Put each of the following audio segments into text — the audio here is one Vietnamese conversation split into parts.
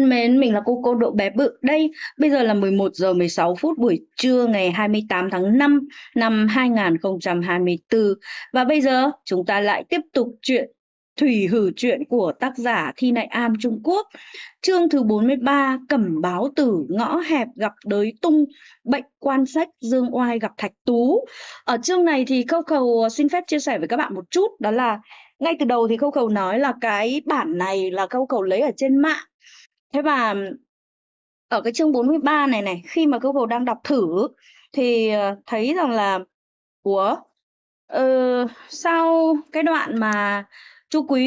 thân mến, mình là cô cô Độ Bé Bự đây. Bây giờ là 11 giờ 16 phút buổi trưa ngày 28 tháng 5 năm 2024. Và bây giờ chúng ta lại tiếp tục chuyện Thủy hử chuyện của tác giả Thi Nại Am Trung Quốc. Chương thứ 43, Cẩm báo tử ngõ hẹp gặp đới tung, bệnh quan sách dương oai gặp thạch tú. Ở chương này thì Câu Cầu ờ, xin phép chia sẻ với các bạn một chút, đó là ngay từ đầu thì Câu Cầu nói là cái bản này là Câu Cầu lấy ở trên mạng Thế và ở cái chương 43 này này, khi mà Google đang đọc thử thì ờ, thấy rằng là của ờ, sau cái đoạn mà chú Quý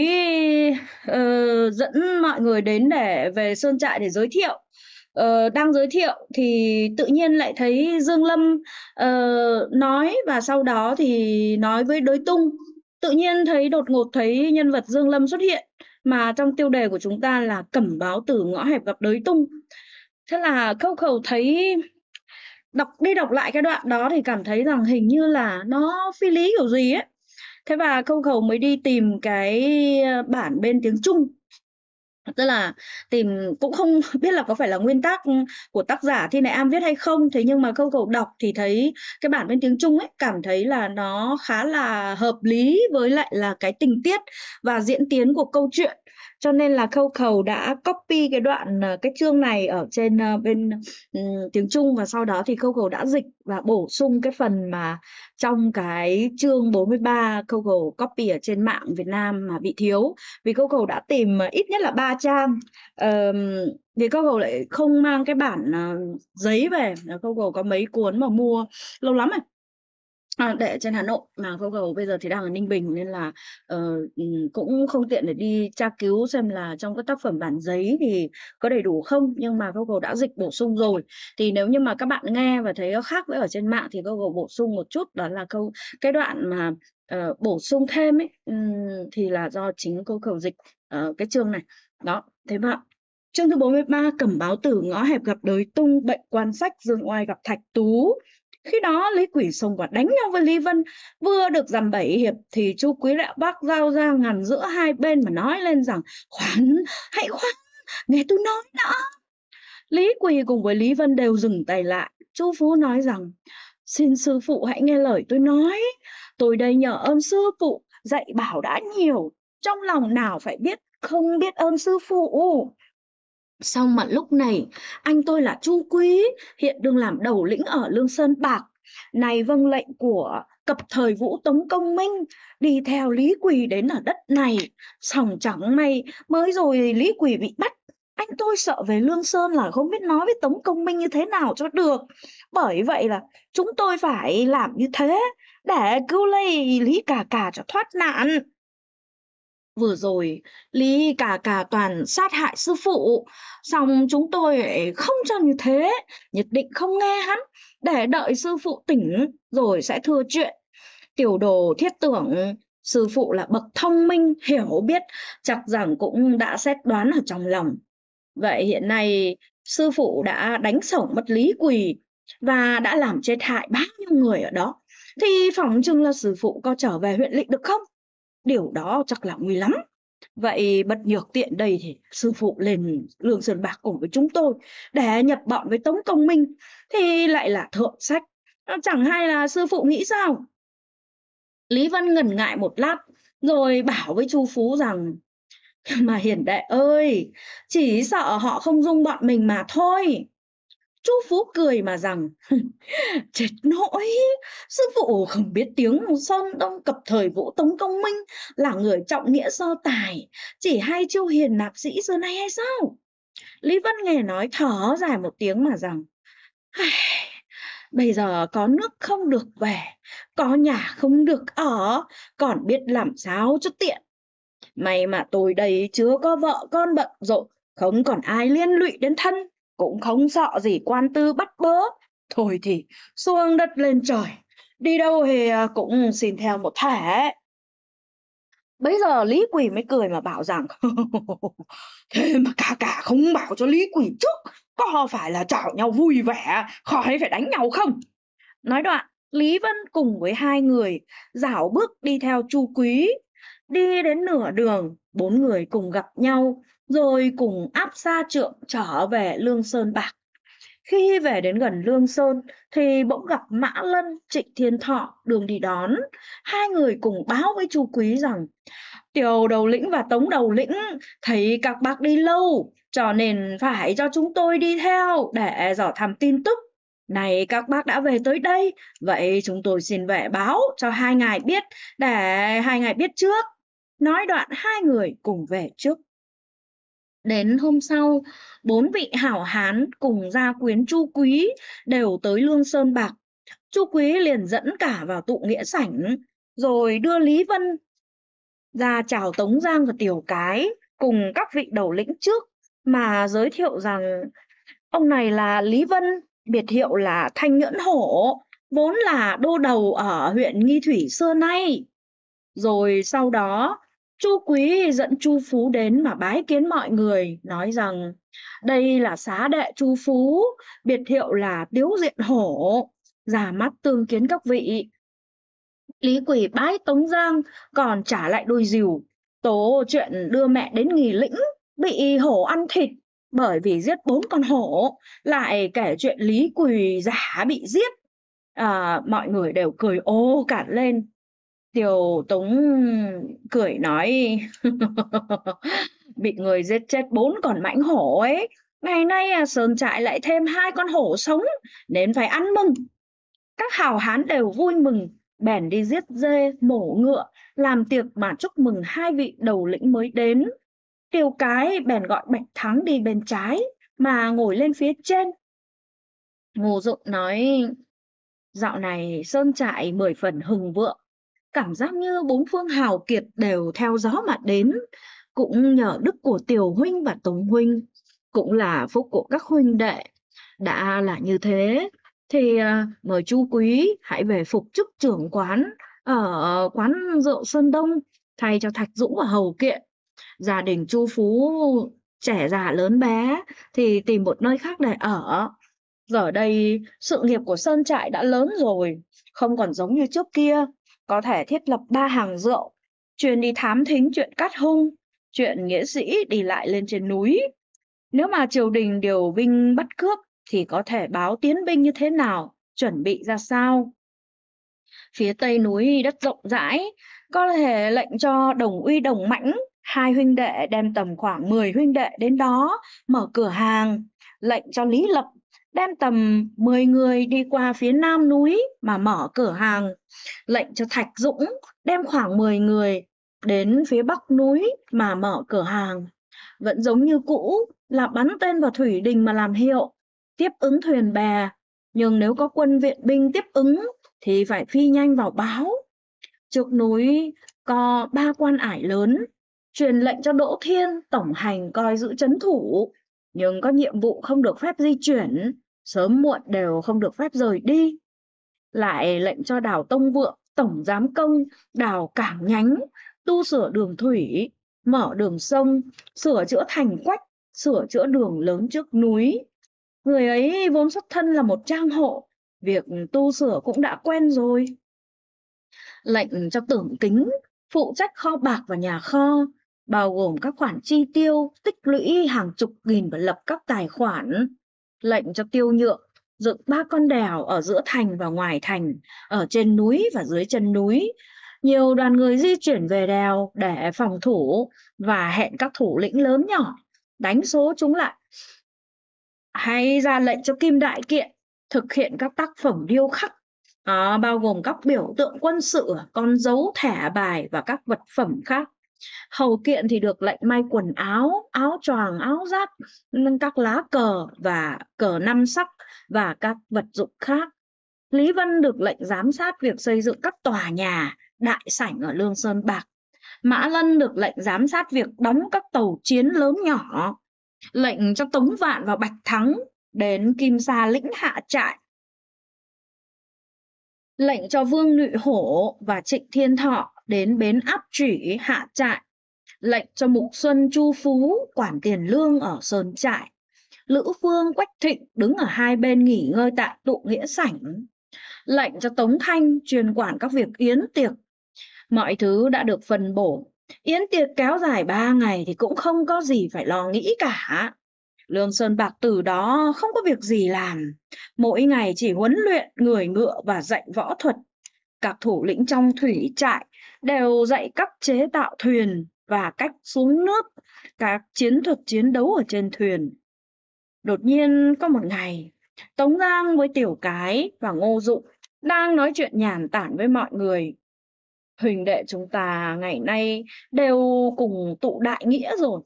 ờ, dẫn mọi người đến để về Sơn Trại để giới thiệu Ờ, đang giới thiệu thì tự nhiên lại thấy Dương Lâm uh, nói và sau đó thì nói với Đối Tung tự nhiên thấy đột ngột thấy nhân vật Dương Lâm xuất hiện mà trong tiêu đề của chúng ta là cẩm báo từ ngõ hẹp gặp đới tung thế là khâu khẩu thấy đọc đi đọc lại cái đoạn đó thì cảm thấy rằng hình như là nó phi lý kiểu gì ấy thế và khâu khẩu mới đi tìm cái ờ, bản bên tiếng trung tức là tìm cũng không biết là có phải là nguyên tắc của tác giả Thi Này Am viết hay không thế nhưng mà câu cầu đọc thì thấy cái bản bên tiếng Trung ấy cảm thấy là nó khá là hợp lý với lại là cái tình tiết và diễn tiến của câu chuyện cho nên là khâu Cầu đã copy cái đoạn ờ, cái chương này ở trên ờ, bên um, tiếng Trung và sau đó thì khâu Cầu đã dịch và bổ sung cái phần mà trong cái chương 43 khâu Cầu copy ở trên mạng Việt Nam mà bị thiếu vì khâu Cầu đã tìm ít nhất là ba trang um, thì câu cầu lại không mang cái bản uh, giấy về câu cầu có mấy cuốn mà mua lâu lắm rồi À, để trên Hà Nội mà Google bây giờ thì đang ở Ninh Bình nên là ờ, ừ, cũng không tiện để đi tra cứu xem là trong các tác phẩm bản giấy thì có đầy đủ không, nhưng mà Google đã dịch bổ sung rồi. Thì nếu như mà các bạn nghe và thấy khác với ở trên mạng thì Google bổ sung một chút đó là câu cái đoạn mà ờ, bổ sung thêm ấy ừm, thì là do chính Google dịch ở ờ, cái chương này. Đó, thế mà chương thứ 43 cẩm báo tử ngõ hẹp gặp đối tung bệnh quan sách dương oai gặp thạch tú khi đó Lý Quỷ xông vào đánh nhau với Lý Vân, vừa được dằm bảy hiệp thì Chu Quý Lệ bác giao ra ngàn giữa hai bên mà nói lên rằng khoan, hãy khoan, nghe tôi nói đã. Lý Quỳ cùng với Lý Vân đều dừng tay lại. Chu Phú nói rằng, xin sư phụ hãy nghe lời tôi nói. Tôi đây nhờ ơn sư phụ, dạy bảo đã nhiều. Trong lòng nào phải biết, không biết ơn sư phụ. Xong mà lúc này anh tôi là Chu Quý hiện đương làm đầu lĩnh ở Lương Sơn Bạc. Này vâng lệnh của cập thời Vũ Tống Công Minh đi theo Lý Quỳ đến ở đất này. Sòng chẳng may mới rồi Lý Quỳ bị bắt. Anh tôi sợ về Lương Sơn là không biết nói với Tống Công Minh như thế nào cho được. Bởi vậy là chúng tôi phải làm như thế để cứu lấy Lý Cà Cà cho thoát nạn vừa rồi Lý cả cả toàn sát hại sư phụ, xong chúng tôi không cho như thế, nhất định không nghe hắn, để đợi sư phụ tỉnh rồi sẽ thưa chuyện. Tiểu đồ thiết tưởng sư phụ là bậc thông minh, hiểu biết, chắc rằng cũng đã xét đoán ở trong lòng. Vậy hiện nay sư phụ đã đánh sổng mất lý quỳ và đã làm chết hại bao nhiêu người ở đó. Thì phỏng chừng là sư phụ có trở về huyện lịnh được không? điều đó chắc là nguy lắm Vậy bật nhược tiện đây thì sư phụ lên Lương Sơn Bạc cùng với chúng tôi để nhập bọn với Tống Công Minh thì lại là thượng sách. À, chẳng hay là sư phụ nghĩ sao? Lý Văn ngần ngại một lát rồi bảo với Chu Phú rằng mà hiền đệ ơi, chỉ sợ họ không dung bọn mình mà thôi. Chú Phú cười mà rằng, chết nỗi, sư phụ không biết tiếng son đông cập thời vũ tống công minh là người trọng nghĩa so tài, chỉ hai chiêu hiền nạp sĩ xưa nay hay sao? Lý Văn nghe nói thở dài một tiếng mà rằng, bây giờ có nước không được về, có nhà không được ở, còn biết làm sao cho tiện. May mà tôi đây chưa có vợ con bận rộn, không còn ai liên lụy đến thân cũng không sợ gì quan tư bắt bớ thôi thì xuống đất lên trời đi đâu thì à, cũng xin theo một thẻ. Bây giờ lý quỷ mới cười mà bảo rằng thế mà cả cả không bảo cho lý quỷ trước có phải là chảo nhau vui vẻ khỏi phải đánh nhau không nói đoạn lý vân cùng với hai người dạo bước đi theo chu quý Đi đến nửa đường, bốn người cùng gặp nhau, rồi cùng áp xa trượng trở về Lương Sơn Bạc. Khi về đến gần Lương Sơn thì bỗng gặp Mã Lân, Trịnh Thiên Thọ đường đi đón. Hai người cùng báo với Chu Quý rằng Tiểu đầu lĩnh và Tống đầu lĩnh thấy các bác đi lâu cho nên phải cho chúng tôi đi theo để dò thăm tin tức. Này các bác đã về tới đây, vậy chúng tôi xin về báo cho hai ngài biết để hai ngài biết trước Nói đoạn hai người cùng về trước. Đến hôm sau, bốn vị hảo hán cùng gia quyến Chu Quý đều tới Lương Sơn Bạc. Chu Quý liền dẫn cả vào tụ nghĩa sảnh, rồi đưa Lý Vân ra chào Tống Giang và Tiểu Cái cùng các vị đầu lĩnh trước mà giới thiệu rằng ông này là Lý Vân, biệt hiệu là Thanh Nhẫn Hổ, vốn là đô đầu ở huyện Nghi Thủy xưa nay. Rồi sau đó, Chu Quý dẫn Chu Phú đến mà bái kiến mọi người, nói rằng đây là xá đệ Chu Phú, biệt hiệu là Tiếu Diện Hổ, giả mắt tương kiến các vị. Lý Quỷ bái Tống Giang, còn trả lại đôi diều, tố chuyện đưa mẹ đến nghỉ lĩnh, bị hổ ăn thịt, bởi vì giết bốn con hổ, lại kể chuyện Lý Quỷ giả bị giết. À, mọi người đều cười ô cản lên, Tiều tống cười nói, bị người giết chết bốn con mãnh hổ ấy. Ngày nay à, sơn trại lại thêm hai con hổ sống, nên phải ăn mừng. Các hào hán đều vui mừng, bèn đi giết dê, mổ ngựa, làm tiệc mà chúc mừng hai vị đầu lĩnh mới đến. Tiêu cái bèn gọi Bạch Thắng đi bên trái, mà ngồi lên phía trên. Ngô Dụng nói, dạo này sơn trại mười phần hừng vượng, cảm giác như bốn phương hào kiệt đều theo gió mà đến cũng nhờ đức của tiểu huynh và tống huynh cũng là phúc của các huynh đệ đã là như thế thì à, mời chú quý hãy về phục chức trưởng quán ở quán rượu sơn đông thay cho thạch dũng và hầu kiện gia đình chu phú trẻ già lớn bé thì tìm một nơi khác để ở giờ đây sự nghiệp của sơn trại đã lớn rồi không còn giống như trước kia có thể thiết lập ba hàng rượu, truyền đi thám thính chuyện cắt hung, chuyện nghĩa sĩ đi lại lên trên núi. Nếu mà triều đình điều binh bắt cướp thì có thể báo tiến binh như thế nào, chuẩn bị ra sao. Phía tây núi đất rộng rãi, có thể lệnh cho đồng uy đồng mãnh, hai huynh đệ đem tầm khoảng 10 huynh đệ đến đó, mở cửa hàng, lệnh cho Lý Lập đem tầm 10 người đi qua phía nam núi mà mở cửa hàng, lệnh cho Thạch Dũng đem khoảng 10 người đến phía bắc núi mà mở cửa hàng. Vẫn giống như cũ là bắn tên vào thủy đình mà làm hiệu, tiếp ứng thuyền bè, nhưng nếu có quân viện binh tiếp ứng thì phải phi nhanh vào báo. Trước núi có ba quan ải lớn, truyền lệnh cho Đỗ Thiên tổng hành coi giữ chấn thủ, nhưng có nhiệm vụ không được phép di chuyển, sớm muộn đều không được phép rời đi. Lại lệnh cho đào Tông Vượng, Tổng Giám Công, đào Cảng Nhánh, tu sửa đường thủy, mở đường sông, sửa chữa thành quách, sửa chữa đường lớn trước núi. Người ấy vốn xuất thân là một trang hộ, việc tu sửa cũng đã quen rồi. Lệnh cho tưởng kính, phụ trách kho bạc và nhà kho, bao gồm các khoản chi tiêu, tích lũy hàng chục nghìn và lập các tài khoản, lệnh cho Tiêu Nhượng dựng ba con đèo ở giữa thành và ngoài thành, ở trên núi và dưới chân núi. Nhiều đoàn người di chuyển về đèo để phòng thủ và hẹn các thủ lĩnh lớn nhỏ đánh số chúng lại. Hay ra lệnh cho Kim Đại Kiện thực hiện các tác phẩm điêu khắc à, bao gồm các biểu tượng quân sự, con dấu thẻ bài và các vật phẩm khác hầu kiện thì được lệnh may quần áo áo choàng áo giáp các lá cờ và cờ năm sắc và các vật dụng khác lý Văn được lệnh giám sát việc xây dựng các tòa nhà đại sảnh ở lương sơn bạc mã lân được lệnh giám sát việc đóng các tàu chiến lớn nhỏ lệnh cho tống vạn và bạch thắng đến kim sa lĩnh hạ trại lệnh cho vương lụy hổ và trịnh thiên thọ đến bến áp trĩ hạ trại lệnh cho mục xuân chu phú quản tiền lương ở sơn trại lữ phương quách thịnh đứng ở hai bên nghỉ ngơi tại tụ nghĩa sảnh lệnh cho tống thanh truyền quản các việc yến tiệc mọi thứ đã được phân bổ yến tiệc kéo dài ba ngày thì cũng không có gì phải lo nghĩ cả lương sơn bạc từ đó không có việc gì làm mỗi ngày chỉ huấn luyện người ngựa và dạy võ thuật các thủ lĩnh trong thủy trại đều dạy cách chế tạo thuyền và cách xuống nước, các chiến thuật chiến đấu ở trên thuyền. Đột nhiên có một ngày, Tống Giang với Tiểu Cái và Ngô Dụng đang nói chuyện nhàn tản với mọi người. Huỳnh đệ chúng ta ngày nay đều cùng tụ đại nghĩa rồi.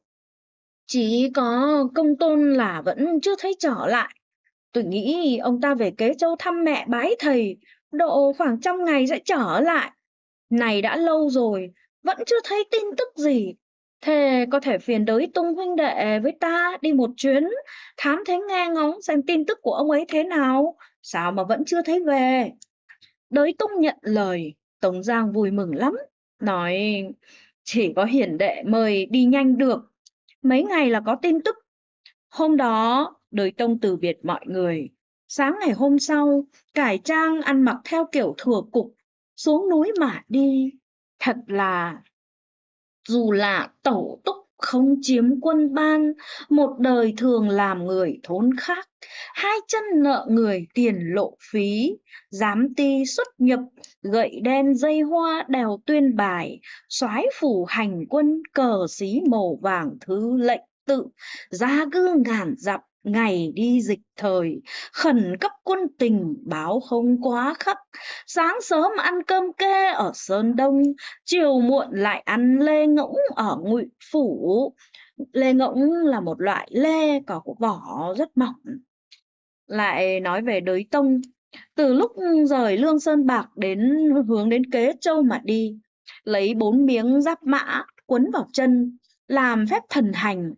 Chỉ có công tôn là vẫn chưa thấy trở lại. Tôi nghĩ ông ta về kế châu thăm mẹ bái thầy, độ khoảng trăm ngày sẽ trở lại này đã lâu rồi, vẫn chưa thấy tin tức gì. Thế có thể phiền đới tung huynh đệ với ta đi một chuyến, thám thính nghe ngóng xem tin tức của ông ấy thế nào, sao mà vẫn chưa thấy về. Đới tung nhận lời, Tống Giang vui mừng lắm, nói chỉ có hiển đệ mời đi nhanh được, mấy ngày là có tin tức. Hôm đó, đới tông từ biệt mọi người, sáng ngày hôm sau, cải trang ăn mặc theo kiểu thừa cục, xuống núi mà đi thật là dù là tổ túc không chiếm quân ban một đời thường làm người thốn khác hai chân nợ người tiền lộ phí dám ti xuất nhập gậy đen dây hoa đèo tuyên bài soái phủ hành quân cờ xí màu vàng thứ lệnh tự giá gư ngàn dặm ngày đi dịch thời khẩn cấp quân tình báo không quá khắc sáng sớm ăn cơm kê ở sơn đông chiều muộn lại ăn lê ngỗng ở ngụy phủ lê ngỗng là một loại lê có vỏ rất mỏng lại nói về đới tông từ lúc rời lương sơn bạc đến hướng đến kế châu mà đi lấy bốn miếng giáp mã quấn vào chân làm phép thần hành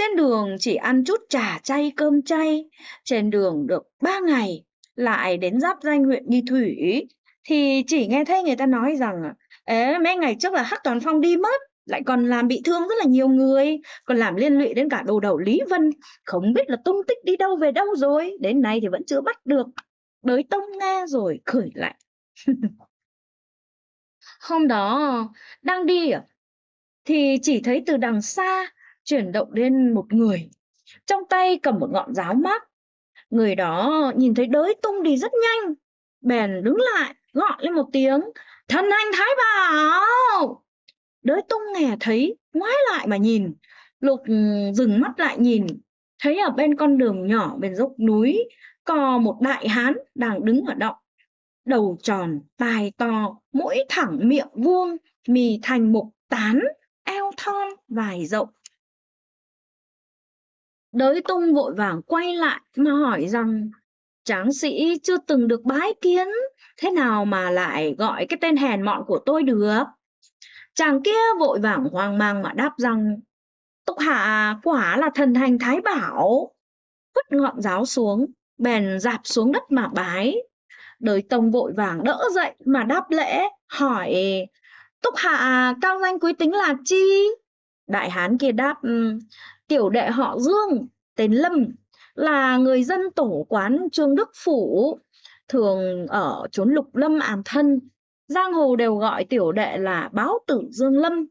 trên đường chỉ ăn chút trà chay cơm chay, trên đường được ba ngày, lại đến giáp danh huyện Nghi Thủy, thì chỉ nghe thấy người ta nói rằng Ế, mấy ngày trước là Hắc Toàn Phong đi mất, lại còn làm bị thương rất là nhiều người, còn làm liên lụy đến cả đồ đầu Lý Vân, không biết là tung tích đi đâu về đâu rồi, đến nay thì vẫn chưa bắt được. Đới Tông nghe rồi cười lại Hôm đó đang đi à, thì chỉ thấy từ đằng xa chuyển động lên một người trong tay cầm một ngọn giáo mát người đó nhìn thấy đới tung đi rất nhanh bèn đứng lại gọi lên một tiếng thần anh thái bảo đới tung nghe thấy ngoái lại mà nhìn lục ừ, dừng mắt lại nhìn thấy ở bên con đường nhỏ bên dốc núi có một đại hán đang đứng ở động đầu tròn tai to mũi thẳng miệng vuông mì thành mục tán eo thon vài rộng Đới tung vội vàng quay lại mà hỏi rằng Tráng sĩ chưa từng được bái kiến, thế nào mà lại gọi cái tên hèn mọn của tôi được? Chàng kia vội vàng hoang mang mà đáp rằng Túc hạ quả là thần hành thái bảo. Vứt ngọn giáo xuống, bèn dạp xuống đất mà bái. Đới tông vội vàng đỡ dậy mà đáp lễ, hỏi Túc hạ cao danh quý tính là chi? Đại hán kia đáp tiểu đệ họ Dương tên Lâm là người dân tổ quán Trương Đức Phủ thường ở chốn lục lâm ảm thân giang hồ đều gọi tiểu đệ là báo tử Dương Lâm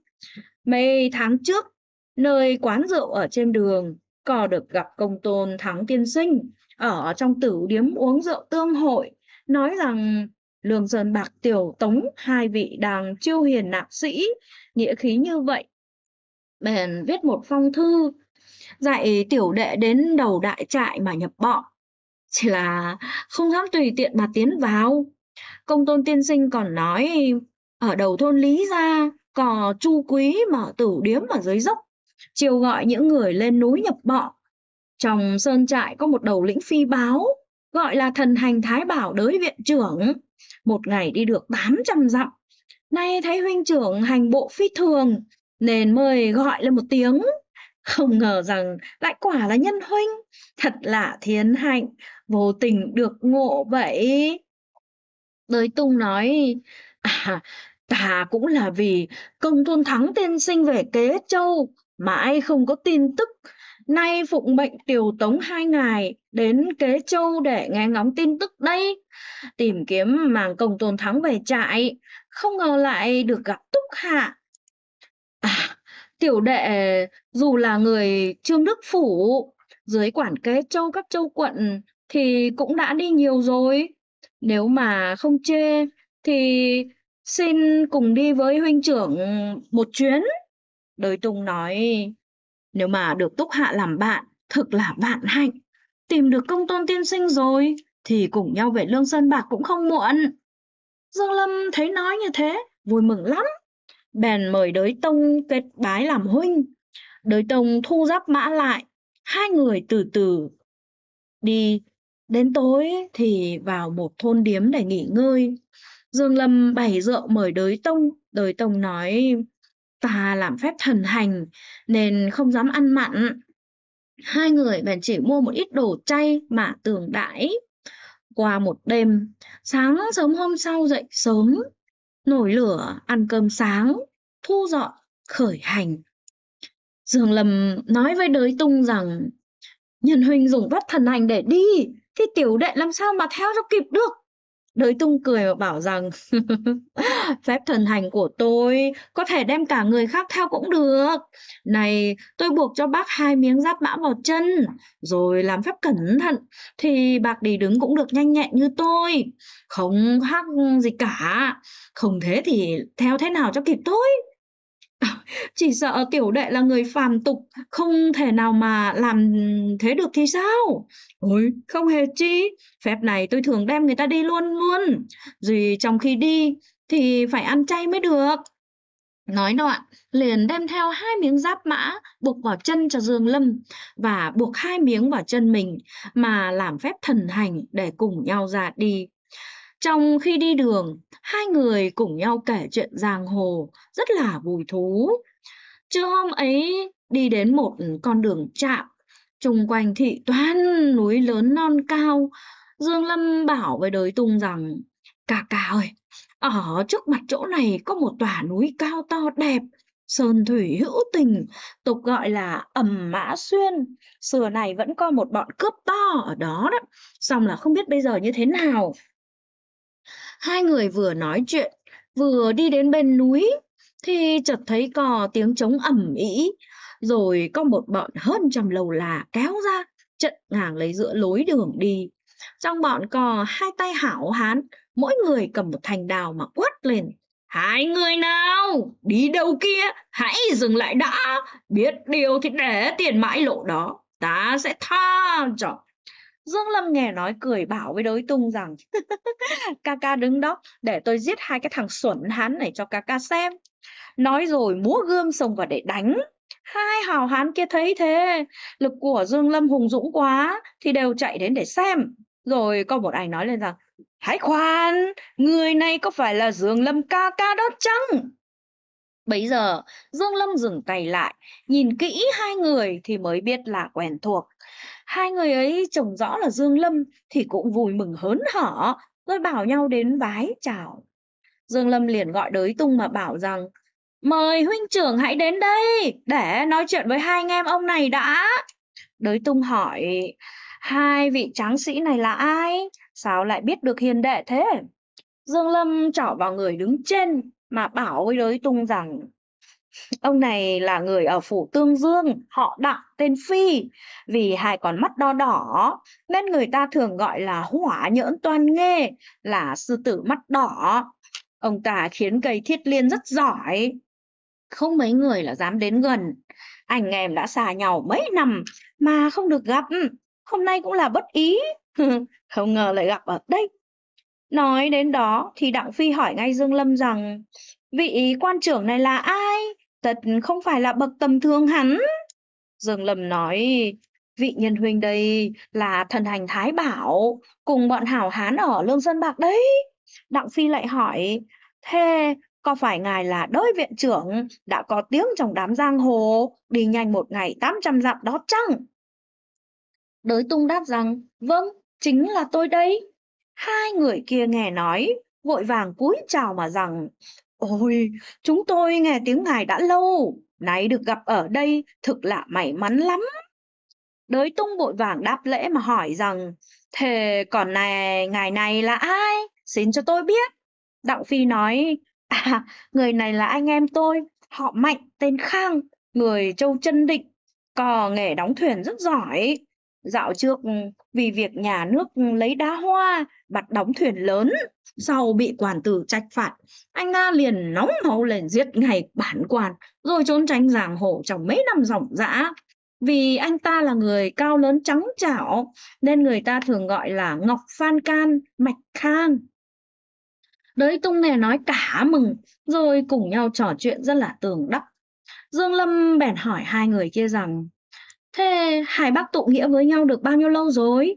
mấy tháng trước nơi quán rượu ở trên đường cò được gặp công tôn thắng tiên sinh ở trong tử điếm uống rượu tương hội nói rằng lương sơn bạc tiểu tống hai vị đang chiêu hiền nạp sĩ nghĩa khí như vậy bèn viết một phong thư dạy tiểu đệ đến đầu đại trại mà nhập bọn. Chỉ là không dám tùy tiện mà tiến vào. Công tôn tiên sinh còn nói ở đầu thôn Lý Gia cò chu quý mở tử điếm ở dưới dốc, chiều gọi những người lên núi nhập bọn. Trong sơn trại có một đầu lĩnh phi báo, gọi là thần hành Thái Bảo đới viện trưởng. Một ngày đi được 800 dặm, nay thấy huynh trưởng hành bộ phi thường, nên mời gọi lên một tiếng không ngờ rằng lại quả là nhân huynh, thật là thiên hạnh, vô tình được ngộ vậy. Đới Tung nói, à, ta cũng là vì công tôn thắng tiên sinh về kế châu, mãi không có tin tức. Nay phụng mệnh tiểu tống hai ngày đến kế châu để nghe ngóng tin tức đây. Tìm kiếm màng công tôn thắng về trại, không ngờ lại được gặp túc hạ Tiểu đệ dù là người Trương Đức Phủ, dưới quản kế châu các châu quận thì cũng đã đi nhiều rồi. Nếu mà không chê thì xin cùng đi với huynh trưởng một chuyến. Đời Tùng nói, nếu mà được Túc Hạ làm bạn, thực là vạn hạnh. Tìm được công tôn tiên sinh rồi, thì cùng nhau về Lương Sơn Bạc cũng không muộn. Dương Lâm thấy nói như thế, vui mừng lắm bèn mời đới tông kết bái làm huynh đới tông thu giáp mã lại hai người từ từ đi đến tối thì vào một thôn điếm để nghỉ ngơi dương lâm bày rượu mời đới tông đới tông nói ta làm phép thần hành nên không dám ăn mặn hai người bèn chỉ mua một ít đồ chay mà tường đãi qua một đêm sáng sớm hôm sau dậy sớm nổi lửa ăn cơm sáng thu dọn khởi hành dương lâm nói với đới tung rằng nhân huynh dùng bắt thần hành để đi thì tiểu đệ làm sao mà theo cho kịp được đới tung cười và bảo rằng phép thần hành của tôi có thể đem cả người khác theo cũng được này tôi buộc cho bác hai miếng giáp mã vào chân rồi làm phép cẩn thận thì bạc đi đứng cũng được nhanh nhẹn như tôi không khác gì cả không thế thì theo thế nào cho kịp tôi chỉ sợ tiểu đệ là người phàm tục không thể nào mà làm thế được thì sao ôi không hề chi phép này tôi thường đem người ta đi luôn luôn rồi trong khi đi thì phải ăn chay mới được nói đoạn liền đem theo hai miếng giáp mã buộc vào chân cho dương lâm và buộc hai miếng vào chân mình mà làm phép thần hành để cùng nhau ra đi trong khi đi đường, hai người cùng nhau kể chuyện giang hồ, rất là vui thú. Trưa hôm ấy, đi đến một con đường trạm, chung quanh thị toán núi lớn non cao. Dương Lâm bảo với đới tung rằng, Cà cà ơi, ở trước mặt chỗ này có một tòa núi cao to đẹp, sơn thủy hữu tình, tục gọi là ẩm mã xuyên. Xưa này vẫn có một bọn cướp to ở đó đó, xong là không biết bây giờ như thế nào, Hai người vừa nói chuyện, vừa đi đến bên núi, thì chợt thấy có tiếng trống ầm ĩ, rồi có một bọn hơn trăm lầu là kéo ra, trận ngang lấy giữa lối đường đi. Trong bọn cò hai tay hảo hán, mỗi người cầm một thành đào mà quất lên. Hai người nào, đi đâu kia, hãy dừng lại đã, biết điều thì để tiền mãi lộ đó, ta sẽ tha cho Dương Lâm nghe nói cười bảo với đối tung rằng ca ca đứng đó để tôi giết hai cái thằng xuẩn hán này cho ca ca xem. Nói rồi múa gươm xông vào để đánh. Hai hào hán kia thấy thế, lực của Dương Lâm hùng dũng quá thì đều chạy đến để xem. Rồi có một anh nói lên rằng Hãy khoan, người này có phải là Dương Lâm ca ca đó chăng? Bây giờ, Dương Lâm dừng tay lại, nhìn kỹ hai người thì mới biết là quen thuộc hai người ấy trông rõ là Dương Lâm thì cũng vui mừng hớn hở, rồi bảo nhau đến vái chào. Dương Lâm liền gọi đới tung mà bảo rằng, mời huynh trưởng hãy đến đây để nói chuyện với hai anh em ông này đã. Đới tung hỏi, hai vị tráng sĩ này là ai? Sao lại biết được hiền đệ thế? Dương Lâm trỏ vào người đứng trên mà bảo với đới tung rằng, Ông này là người ở phủ Tương Dương, họ Đặng tên Phi, vì hai con mắt đo đỏ, nên người ta thường gọi là hỏa nhỡn toan nghê, là sư tử mắt đỏ. Ông ta khiến cây thiết liên rất giỏi, không mấy người là dám đến gần. Anh em đã xa nhau mấy năm mà không được gặp, hôm nay cũng là bất ý, không ngờ lại gặp ở đây. Nói đến đó thì Đặng Phi hỏi ngay Dương Lâm rằng, vị quan trưởng này là ai? Tật không phải là bậc tầm thường hắn. Dương Lâm nói, vị nhân huynh đây là thần hành Thái Bảo, cùng bọn hảo hán ở Lương Sơn Bạc đấy. Đặng Phi lại hỏi, thế có phải ngài là đới viện trưởng đã có tiếng trong đám giang hồ, đi nhanh một ngày 800 dặm đó chăng? Đới tung đáp rằng, vâng, chính là tôi đây. Hai người kia nghe nói, vội vàng cúi chào mà rằng, Ôi, chúng tôi nghe tiếng ngài đã lâu, nay được gặp ở đây thực là may mắn lắm. Đới tung vội vàng đáp lễ mà hỏi rằng, thề còn này, ngài này là ai? Xin cho tôi biết. Đặng Phi nói, à, người này là anh em tôi, họ Mạnh, tên Khang, người châu chân định, cò nghề đóng thuyền rất giỏi. Dạo trước ừ, vì việc nhà nước ừ, lấy đá hoa bắt đóng thuyền lớn, sau bị quản tử trách phạt, anh ta liền nóng máu lên giết ngày bản quan, rồi trốn tránh giang hồ trong mấy năm ròng rã. Vì anh ta là người cao lớn trắng trảo, nên người ta thường gọi là Ngọc Phan Can, Mạch Khang. Đới tung này nói cả mừng, rồi cùng nhau trò chuyện rất là tường đắp. Dương Lâm bèn hỏi hai người kia rằng Thế Hải Bắc tụ nghĩa với nhau được bao nhiêu lâu rồi?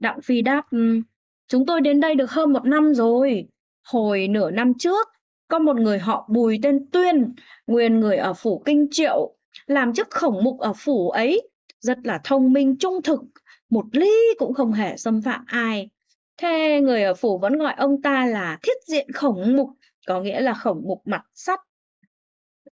Đặng Phi đáp, ừ, chúng tôi đến đây được hơn một năm rồi. Hồi nửa năm trước, có một người họ Bùi tên Tuyên, nguyên người ở phủ Kinh Triệu, làm chức khổng mục ở phủ ấy, rất là thông minh, trung thực, một ly cũng không hề xâm phạm ai. Thế người ở phủ vẫn gọi ông ta là thiết diện khổng mục, có nghĩa là khổng mục mặt sắt.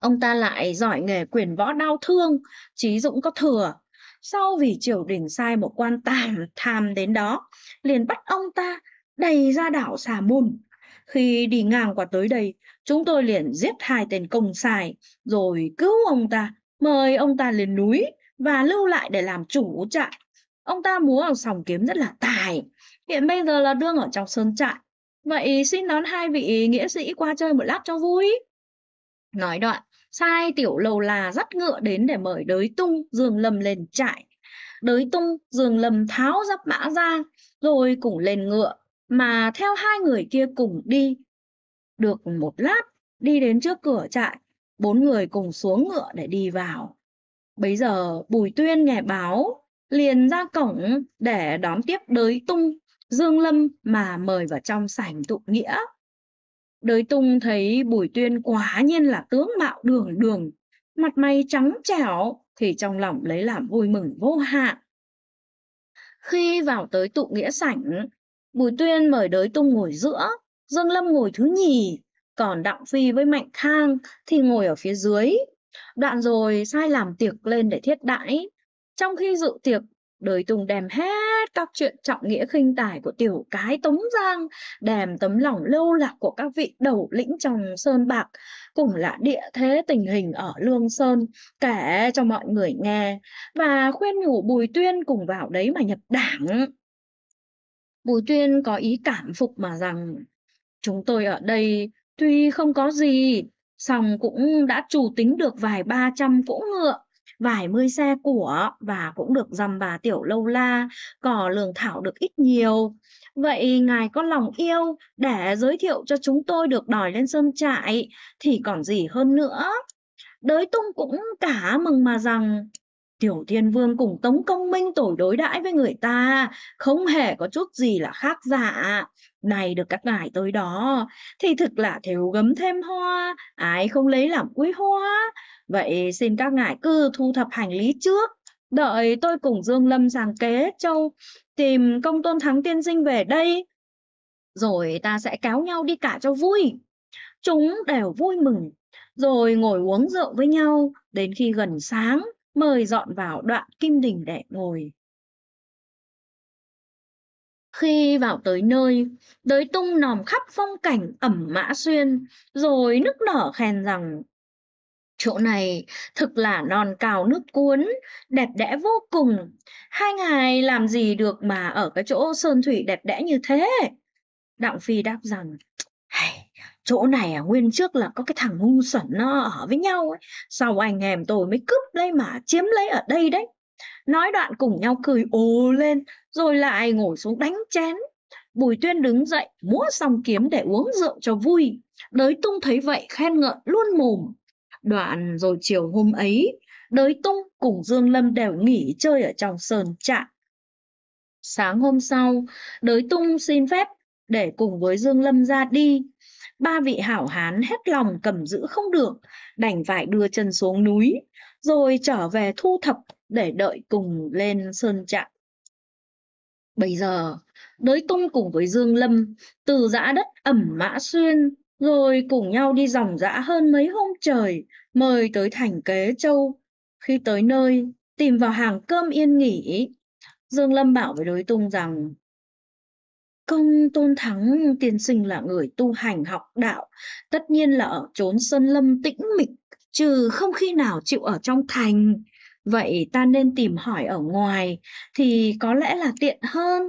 Ông ta lại giỏi nghề quyền võ đau thương, trí dũng có thừa. Sau vì triều đình sai một quan tàn tham đến đó, liền bắt ông ta đầy ra đảo xà môn. Khi đi ngang qua tới đây, chúng tôi liền giết hai tên công xài, rồi cứu ông ta, mời ông ta lên núi và lưu lại để làm chủ trại. Ông ta múa ở sòng kiếm rất là tài, hiện bây giờ là đương ở trong sơn trại. Vậy xin đón hai vị nghĩa sĩ qua chơi một lát cho vui. Nói đoạn, sai tiểu lầu là dắt ngựa đến để mời đới tung giường lầm lên trại đới tung giường lầm tháo giáp mã ra rồi cùng lên ngựa mà theo hai người kia cùng đi được một lát đi đến trước cửa trại bốn người cùng xuống ngựa để đi vào bấy giờ bùi tuyên nghe báo liền ra cổng để đón tiếp đới tung dương lâm mà mời vào trong sảnh tụ nghĩa Đới tung thấy Bùi Tuyên quá nhiên là tướng mạo đường đường, mặt mày trắng trẻo thì trong lòng lấy làm vui mừng vô hạn. Khi vào tới tụ nghĩa sảnh, Bùi Tuyên mời đới tung ngồi giữa, Dương Lâm ngồi thứ nhì, còn Đặng Phi với Mạnh Khang thì ngồi ở phía dưới. Đoạn rồi sai làm tiệc lên để thiết đãi. Trong khi dự tiệc đời tùng đàm hết các chuyện trọng nghĩa khinh tài của tiểu cái tống giang đàm tấm lòng lâu lạc của các vị đầu lĩnh trong sơn bạc cùng là địa thế tình hình ở lương sơn kể cho mọi người nghe và khuyên nhủ bùi tuyên cùng vào đấy mà nhập đảng bùi tuyên có ý cảm phục mà rằng chúng tôi ở đây tuy không có gì song cũng đã chủ tính được vài ba trăm cỗ ngựa vải mươi xe của và cũng được dầm bà tiểu lâu la cỏ lường thảo được ít nhiều vậy ngài có lòng yêu để giới thiệu cho chúng tôi được đòi lên sơn trại thì còn gì hơn nữa đới tung cũng cả mừng mà rằng Tiểu Thiên Vương cùng Tống Công Minh tổ đối đãi với người ta, không hề có chút gì là khác dạ. Này được các ngài tới đó, thì thực là thiếu gấm thêm hoa, ai không lấy làm quý hoa. Vậy xin các ngài cứ thu thập hành lý trước, đợi tôi cùng Dương Lâm sang kế châu, tìm công tôn thắng tiên sinh về đây. Rồi ta sẽ kéo nhau đi cả cho vui. Chúng đều vui mừng, rồi ngồi uống rượu với nhau đến khi gần sáng mời dọn vào đoạn kim đình để ngồi. Khi vào tới nơi, đới tung nòm khắp phong cảnh ẩm mã xuyên, rồi nước đỏ khen rằng Chỗ này thực là non cào nước cuốn, đẹp đẽ vô cùng. Hai ngài làm gì được mà ở cái chỗ sơn thủy đẹp đẽ như thế? Đặng Phi đáp rằng, hey, chỗ này à nguyên trước là có cái thằng ngu xuẩn nó ở với nhau ấy sau anh em tôi mới cướp đây mà chiếm lấy ở đây đấy nói đoạn cùng nhau cười ồ lên rồi lại ngồi xuống đánh chén bùi tuyên đứng dậy múa xong kiếm để uống rượu cho vui đới tung thấy vậy khen ngợi luôn mồm đoạn rồi chiều hôm ấy đới tung cùng dương lâm đều nghỉ chơi ở trong sơn trạng sáng hôm sau đới tung xin phép để cùng với dương lâm ra đi ba vị hảo hán hết lòng cầm giữ không được, đành phải đưa chân xuống núi, rồi trở về thu thập để đợi cùng lên sơn trạng. Bây giờ, đới tung cùng với Dương Lâm, từ dã đất ẩm mã xuyên, rồi cùng nhau đi dòng dã hơn mấy hôm trời, mời tới thành kế châu. Khi tới nơi, tìm vào hàng cơm yên nghỉ, Dương Lâm bảo với đối tung rằng Công Tôn Thắng tiên sinh là người tu hành học đạo, tất nhiên là ở trốn sơn lâm tĩnh mịch, trừ không khi nào chịu ở trong thành. Vậy ta nên tìm hỏi ở ngoài thì có lẽ là tiện hơn.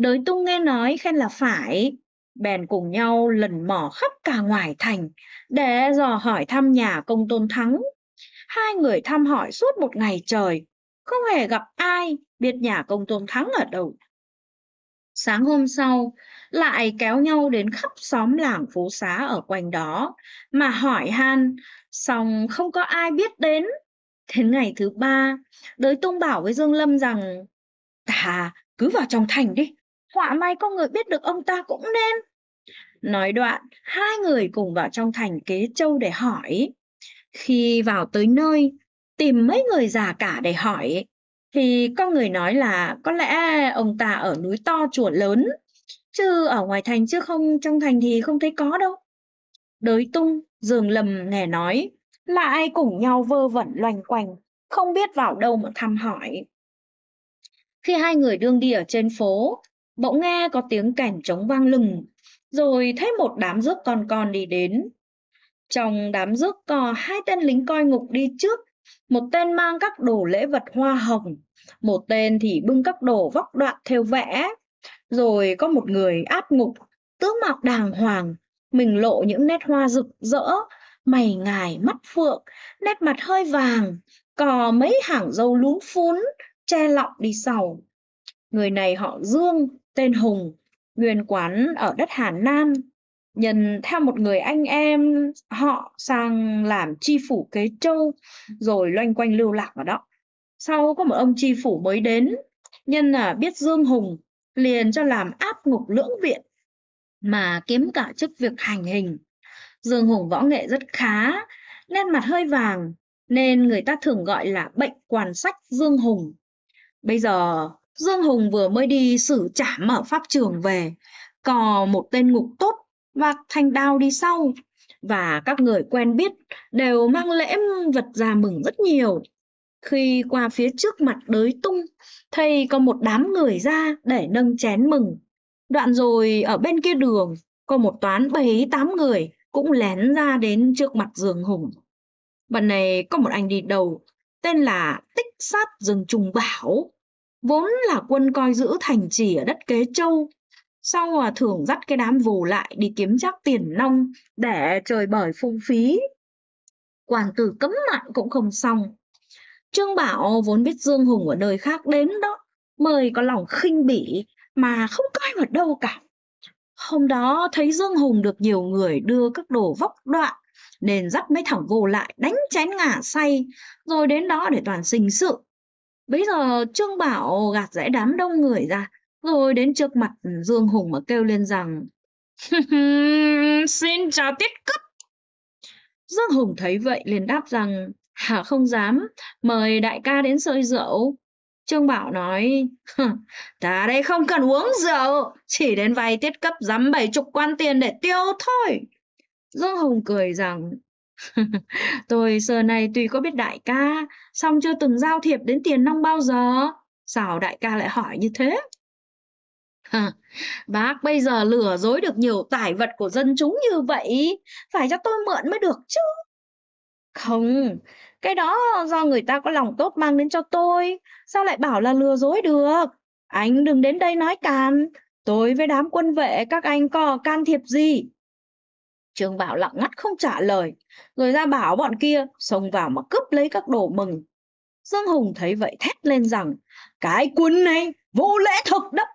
Đới tung nghe nói khen là phải, bèn cùng nhau lần mò khắp cả ngoài thành để dò hỏi thăm nhà công tôn thắng. Hai người thăm hỏi suốt một ngày trời, không hề gặp ai biết nhà công tôn thắng ở đâu Sáng hôm sau, lại kéo nhau đến khắp xóm làng phố xá ở quanh đó mà hỏi han, xong không có ai biết đến. Đến ngày thứ ba, đới tung bảo với Dương Lâm rằng, ta cứ vào trong thành đi, họa may có người biết được ông ta cũng nên. Nói đoạn, hai người cùng vào trong thành kế châu để hỏi. Khi vào tới nơi, tìm mấy người già cả để hỏi, thì con người nói là có lẽ ông ta ở núi to chùa lớn chứ ở ngoài thành chứ không trong thành thì không thấy có đâu đới tung dường lầm nghe nói là ai cùng nhau vơ vẩn loanh quanh không biết vào đâu mà thăm hỏi khi hai người đương đi ở trên phố bỗng nghe có tiếng kèn trống vang lừng rồi thấy một đám rước con con đi đến trong đám rước có hai tên lính coi ngục đi trước một tên mang các đồ lễ vật hoa hồng, một tên thì bưng các đồ vóc đoạn theo vẽ, rồi có một người áp ngục, tướng mạo đàng hoàng, mình lộ những nét hoa rực rỡ, mày ngài mắt phượng, nét mặt hơi vàng, cò mấy hàng râu lún phún, che lọng đi sầu. Người này họ Dương, tên Hùng, nguyên quán ở đất Hà Nam, nhìn theo một người anh em họ sang làm chi phủ kế châu rồi loanh quanh lưu lạc ở đó sau có một ông chi phủ mới đến nhân là biết dương hùng liền cho làm áp ngục lưỡng viện mà kiếm cả chức việc hành hình dương hùng võ nghệ rất khá nét mặt hơi vàng nên người ta thường gọi là bệnh quản sách dương hùng bây giờ dương hùng vừa mới đi xử trảm ở pháp trường về cò một tên ngục tốt và thành đào đi sau và các người quen biết đều mang lễ vật ra mừng rất nhiều khi qua phía trước mặt đới tung thầy có một đám người ra để nâng chén mừng đoạn rồi ở bên kia đường có một toán bảy tám người cũng lén ra đến trước mặt giường hùng Bạn này có một anh đi đầu tên là tích sát rừng trùng bảo vốn là quân coi giữ thành trì ở đất kế châu sau hòa à, thường dắt cái đám vù lại đi kiếm chắc tiền nông để trời bởi phung phí quản tử cấm mặn cũng không xong trương bảo vốn biết dương hùng ở nơi khác đến đó mời có lòng khinh bỉ mà không coi vào đâu cả hôm đó thấy dương hùng được nhiều người đưa các đồ vóc đoạn nên dắt mấy thằng vô lại đánh chén ngả say rồi đến đó để toàn sinh sự bây giờ trương bảo gạt dãy đám đông người ra rồi đến trước mặt Dương Hùng mà kêu lên rằng Xin chào tiết cấp Dương Hùng thấy vậy liền đáp rằng Hả không dám, mời đại ca đến sơi rượu Trương Bảo nói Ta đây không cần uống rượu Chỉ đến vay tiết cấp dám bảy chục quan tiền để tiêu thôi Dương Hùng cười rằng Tôi giờ này tuy có biết đại ca Xong chưa từng giao thiệp đến tiền nong bao giờ Sao đại ca lại hỏi như thế Bác bây giờ lừa dối được nhiều tài vật của dân chúng như vậy, phải cho tôi mượn mới được chứ. Không, cái đó do người ta có lòng tốt mang đến cho tôi, sao lại bảo là lừa dối được. Anh đừng đến đây nói càn, tôi với đám quân vệ các anh có can thiệp gì. Trương Bảo lặng ngắt không trả lời, rồi ra bảo bọn kia xông vào mà cướp lấy các đồ mừng. Dương Hùng thấy vậy thét lên rằng, cái quân này vô lễ thực đất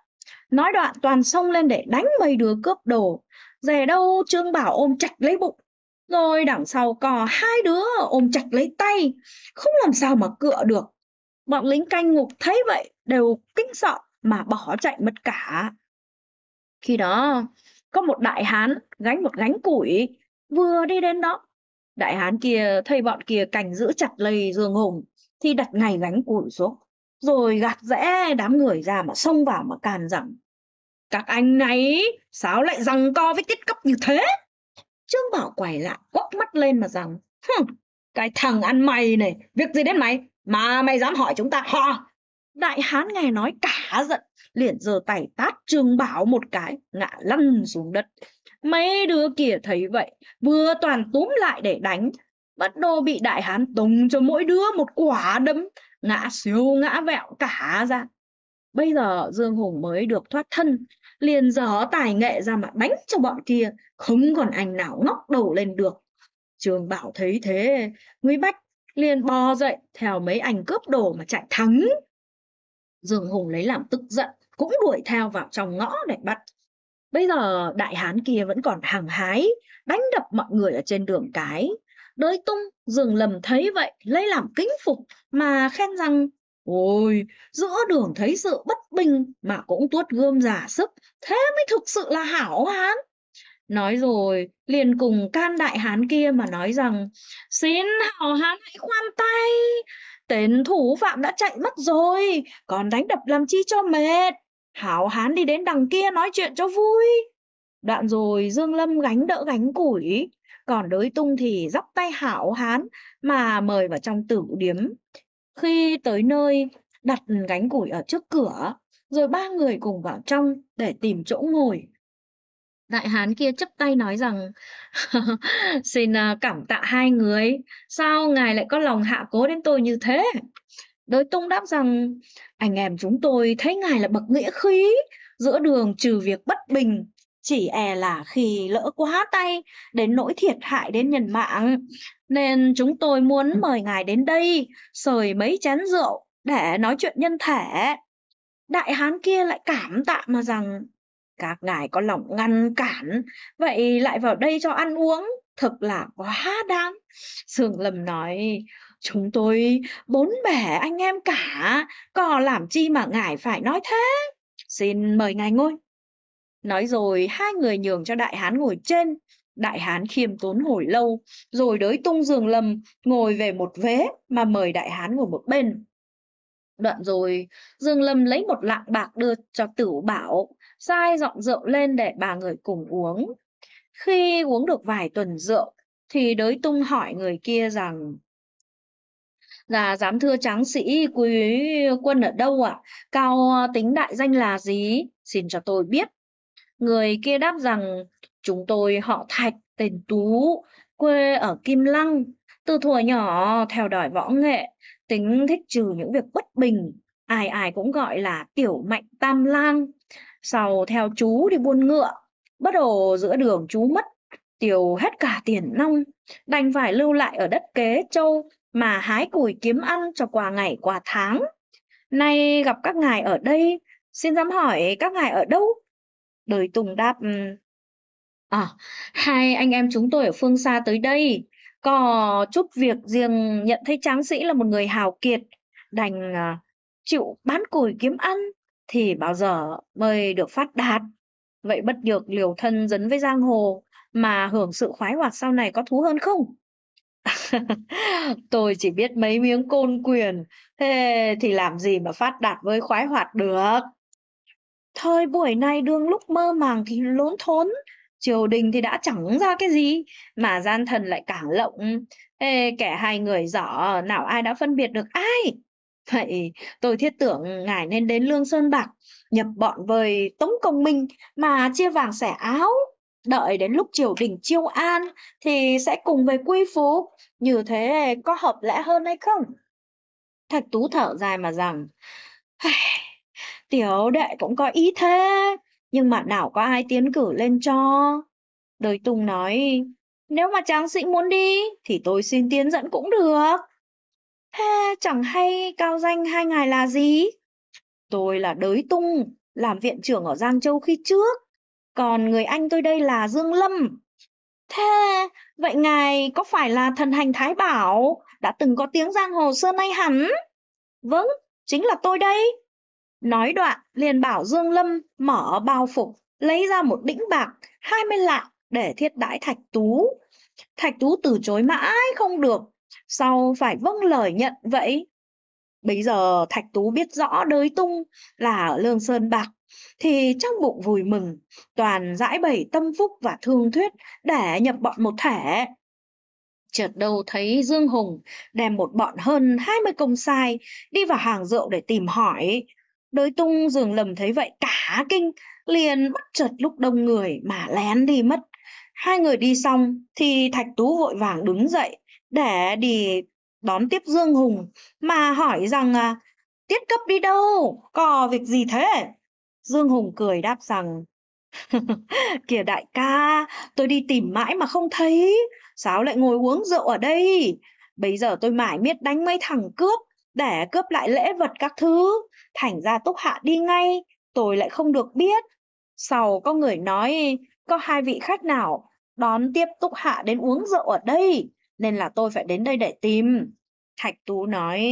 nói đoạn toàn xông lên để đánh mấy đứa cướp đồ dè đâu trương bảo ôm chặt lấy bụng rồi đằng sau cò hai đứa ôm chặt lấy tay không làm sao mà cựa được bọn lính canh ngục thấy vậy đều kinh sợ mà bỏ chạy mất cả khi đó có một đại hán gánh một gánh củi vừa đi đến đó đại hán kia thấy bọn kia cành giữ chặt lấy dương hùng thì đặt ngay gánh củi xuống rồi gạt rẽ đám người ra mà xông vào mà càn rằng các anh này sao lại rằng co với tiết cấp như thế trương bảo quay lại quắc mắt lên mà rằng cái thằng ăn mày này việc gì đến mày mà mày dám hỏi chúng ta họ đại hán nghe nói cả giận liền giơ tay tát trương bảo một cái ngã lăn xuống đất mấy đứa kia thấy vậy vừa toàn túm lại để đánh bắt đầu bị đại hán tống cho mỗi đứa một quả đấm ngã xíu ngã vẹo cả ra bây giờ dương hùng mới được thoát thân liền dở tài nghệ ra mà đánh cho bọn kia không còn anh nào ngóc đầu lên được trường bảo thấy thế nguy bách liền bò dậy theo mấy anh cướp đồ mà chạy thắng dương hùng lấy làm tức giận cũng đuổi theo vào trong ngõ để bắt bây giờ đại hán kia vẫn còn hàng hái đánh đập mọi người ở trên đường cái đới tung dường lầm thấy vậy lấy làm kính phục mà khen rằng Ôi, giữa đường thấy sự bất bình mà cũng tuốt gươm giả sức, thế mới thực sự là hảo hán. Nói rồi, liền cùng can đại hán kia mà nói rằng, xin hảo hán hãy khoan tay, tên thủ phạm đã chạy mất rồi, còn đánh đập làm chi cho mệt. Hảo hán đi đến đằng kia nói chuyện cho vui. Đoạn rồi Dương Lâm gánh đỡ gánh củi, còn đối tung thì dóc tay hảo hán mà mời vào trong tử điếm khi tới nơi đặt gánh củi ở trước cửa rồi ba người cùng vào trong để tìm chỗ ngồi đại hán kia chấp tay nói rằng xin à, cảm tạ hai người sao ngài lại có lòng hạ cố đến tôi như thế đối tung đáp rằng anh em chúng tôi thấy ngài là bậc nghĩa khí giữa đường trừ việc bất bình chỉ e là khi lỡ quá tay đến nỗi thiệt hại đến nhân mạng. Nên chúng tôi muốn ừ. mời ngài đến đây, sời mấy chén rượu để nói chuyện nhân thể. Đại hán kia lại cảm tạ mà rằng, các ngài có lòng ngăn cản, vậy lại vào đây cho ăn uống, thật là quá đáng. Sương lầm nói, chúng tôi bốn bể anh em cả, có làm chi mà ngài phải nói thế. Xin mời ngài ngồi. Nói rồi hai người nhường cho đại hán ngồi trên. Đại hán khiêm tốn hồi lâu, rồi đới tung giường lầm, ngồi về một vế mà mời đại hán ngồi một bên. Đoạn rồi, giường lầm lấy một lạng bạc đưa cho tử bảo, sai dọn rượu lên để bà người cùng uống. Khi uống được vài tuần rượu, thì đới tung hỏi người kia rằng là dám thưa tráng sĩ quý quân ở đâu ạ? À? Cao tính đại danh là gì? Xin cho tôi biết. Người kia đáp rằng, chúng tôi họ Thạch, tên Tú, quê ở Kim Lăng. Từ thuở nhỏ, theo đòi võ nghệ, tính thích trừ những việc bất bình, ai ai cũng gọi là tiểu mạnh tam lang. Sau theo chú đi buôn ngựa, bắt đầu giữa đường chú mất, tiểu hết cả tiền nong, đành phải lưu lại ở đất kế châu mà hái củi kiếm ăn cho qua ngày qua tháng. Nay gặp các ngài ở đây, xin dám hỏi các ngài ở đâu Đời Tùng đáp À, hai anh em chúng tôi ở phương xa tới đây có chút việc riêng nhận thấy tráng sĩ là một người hào kiệt đành à, chịu bán củi kiếm ăn thì bao giờ mới được phát đạt vậy bất nhược liều thân dấn với giang hồ mà hưởng sự khoái hoạt sau này có thú hơn không tôi chỉ biết mấy miếng côn quyền thế thì làm gì mà phát đạt với khoái hoạt được Thời buổi này đương lúc mơ màng thì lốn thốn, triều đình thì đã chẳng ra cái gì, mà gian thần lại cảng lộng. Ê, kẻ hai người dở, nào ai đã phân biệt được ai? Vậy tôi thiết tưởng ngài nên đến Lương Sơn Bạc, nhập bọn với Tống Công Minh mà chia vàng xẻ áo. Đợi đến lúc triều đình chiêu an thì sẽ cùng về quy phú như thế có hợp lẽ hơn hay không? Thạch Tú thở dài mà rằng, tiểu đệ cũng có ý thế, nhưng mà nào có ai tiến cử lên cho. Đời Tùng nói, nếu mà tráng sĩ muốn đi, thì tôi xin tiến dẫn cũng được. Thế chẳng hay cao danh hai ngài là gì? Tôi là Đới Tung, làm viện trưởng ở Giang Châu khi trước. Còn người anh tôi đây là Dương Lâm. Thế, vậy ngài có phải là thần hành Thái Bảo, đã từng có tiếng giang hồ xưa nay hẳn? Vâng, chính là tôi đây. Nói đoạn, liền bảo Dương Lâm mở bao phục, lấy ra một đĩnh bạc, hai mươi lạng để thiết đãi Thạch Tú. Thạch Tú từ chối mãi không được, sau phải vâng lời nhận vậy. Bây giờ Thạch Tú biết rõ đới tung là ở Lương Sơn Bạc, thì trong bụng vui mừng, toàn giải bày tâm phúc và thương thuyết để nhập bọn một thể. Chợt đâu thấy Dương Hùng đem một bọn hơn 20 công sai đi vào hàng rượu để tìm hỏi. Đới tung giường lầm thấy vậy cả kinh, liền bất chợt lúc đông người mà lén đi mất. Hai người đi xong thì Thạch Tú vội vàng đứng dậy để đi đón tiếp Dương Hùng mà hỏi rằng à, tiết cấp đi đâu, có việc gì thế? Dương Hùng cười đáp rằng Kìa đại ca, tôi đi tìm mãi mà không thấy, sao lại ngồi uống rượu ở đây? Bây giờ tôi mãi miết đánh mấy thằng cướp để cướp lại lễ vật các thứ, thành ra túc hạ đi ngay tôi lại không được biết sau có người nói có hai vị khách nào đón tiếp túc hạ đến uống rượu ở đây nên là tôi phải đến đây để tìm thạch tú nói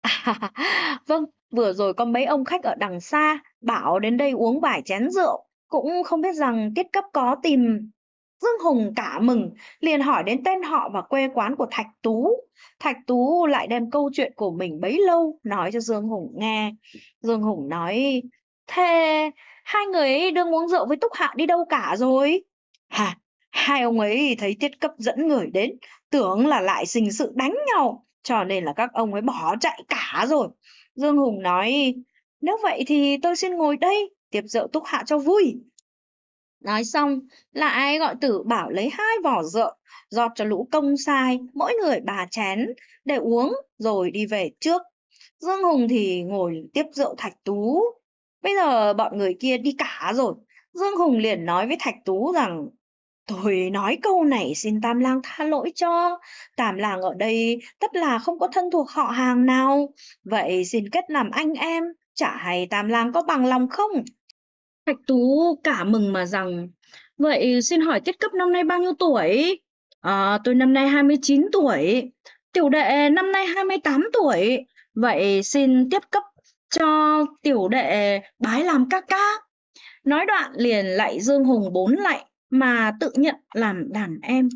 à, vâng vừa rồi có mấy ông khách ở đằng xa bảo đến đây uống vài chén rượu cũng không biết rằng tiết cấp có tìm Dương Hùng cả mừng, liền hỏi đến tên họ và quê quán của Thạch Tú. Thạch Tú lại đem câu chuyện của mình bấy lâu nói cho Dương Hùng nghe. Dương Hùng nói, thế hai người ấy đương uống rượu với Túc Hạ đi đâu cả rồi? Hả, hai ông ấy thấy tiết cấp dẫn người đến, tưởng là lại sinh sự đánh nhau, cho nên là các ông ấy bỏ chạy cả rồi. Dương Hùng nói, nếu vậy thì tôi xin ngồi đây, tiếp rượu Túc Hạ cho vui. Nói xong, lại gọi tử bảo lấy hai vỏ rượu, giọt cho lũ công sai, mỗi người bà chén, để uống, rồi đi về trước. Dương Hùng thì ngồi tiếp rượu Thạch Tú. Bây giờ bọn người kia đi cả rồi. Dương Hùng liền nói với Thạch Tú rằng, Tôi nói câu này xin Tam Lang tha lỗi cho. Tam Lang ở đây tất là không có thân thuộc họ hàng nào. Vậy xin kết làm anh em, chả hay Tam Lang có bằng lòng không? Thạch Tú cả mừng mà rằng, vậy xin hỏi tiết cấp năm nay bao nhiêu tuổi? À, tôi năm nay 29 tuổi, tiểu đệ năm nay 28 tuổi, vậy xin tiếp cấp cho tiểu đệ bái làm ca ca. Nói đoạn liền lại Dương Hùng bốn lạy mà tự nhận làm đàn em.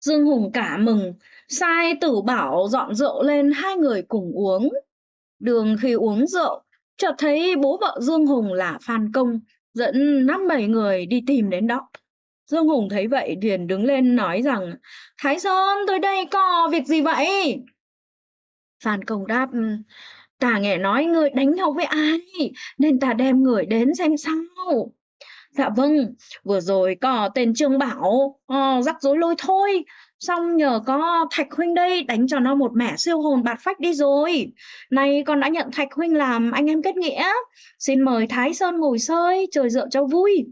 Dương Hùng cả mừng, sai tử bảo dọn rượu lên hai người cùng uống. Đường khi uống rượu, chợt thấy bố vợ Dương Hùng là Phan Công dẫn năm bảy người đi tìm đến đó. Dương Hùng thấy vậy liền đứng lên nói rằng Thái Sơn tới đây có việc gì vậy? Phan Công đáp ừ, Ta nghe nói người đánh nhau với ai nên ta đem người đến xem sao. Dạ vâng, vừa rồi có tên Trương Bảo, dắt ờ, rắc rối lôi thôi, xong nhờ có thạch huynh đây đánh cho nó một mẻ siêu hồn bạt phách đi rồi nay con đã nhận thạch huynh làm anh em kết nghĩa xin mời thái sơn ngồi sơi trời rượu cho vui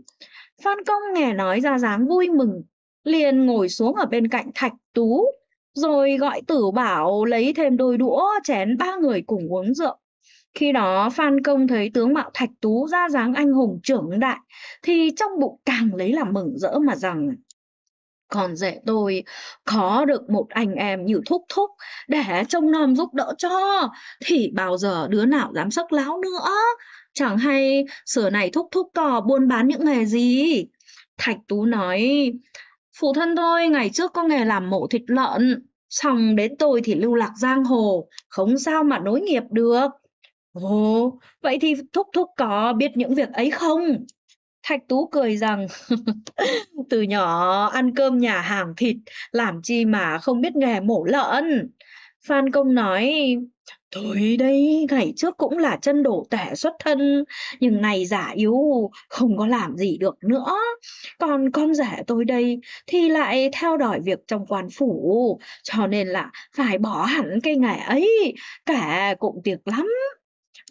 phan công nghe nói ra dáng vui mừng liền ngồi xuống ở bên cạnh thạch tú rồi gọi tử bảo lấy thêm đôi đũa chén ba người cùng uống rượu khi đó Phan Công thấy tướng mạo Thạch Tú ra dáng anh hùng trưởng đại thì trong bụng càng lấy làm mừng rỡ mà rằng còn rể tôi có được một anh em như thúc thúc để trông nom giúp đỡ cho thì bao giờ đứa nào dám sắc láo nữa chẳng hay sửa này thúc thúc cò buôn bán những nghề gì thạch tú nói phụ thân tôi ngày trước có nghề làm mổ thịt lợn xong đến tôi thì lưu lạc giang hồ không sao mà nối nghiệp được ồ vậy thì thúc thúc có biết những việc ấy không Thạch Tú cười rằng từ nhỏ ăn cơm nhà hàng thịt làm chi mà không biết nghề mổ lợn. Phan Công nói Thôi đây ngày trước cũng là chân đổ tẻ xuất thân, nhưng này giả yếu, không có làm gì được nữa. Còn con rể tôi đây thì lại theo đòi việc trong quan phủ, cho nên là phải bỏ hẳn cái nghề ấy, cả cũng tiếc lắm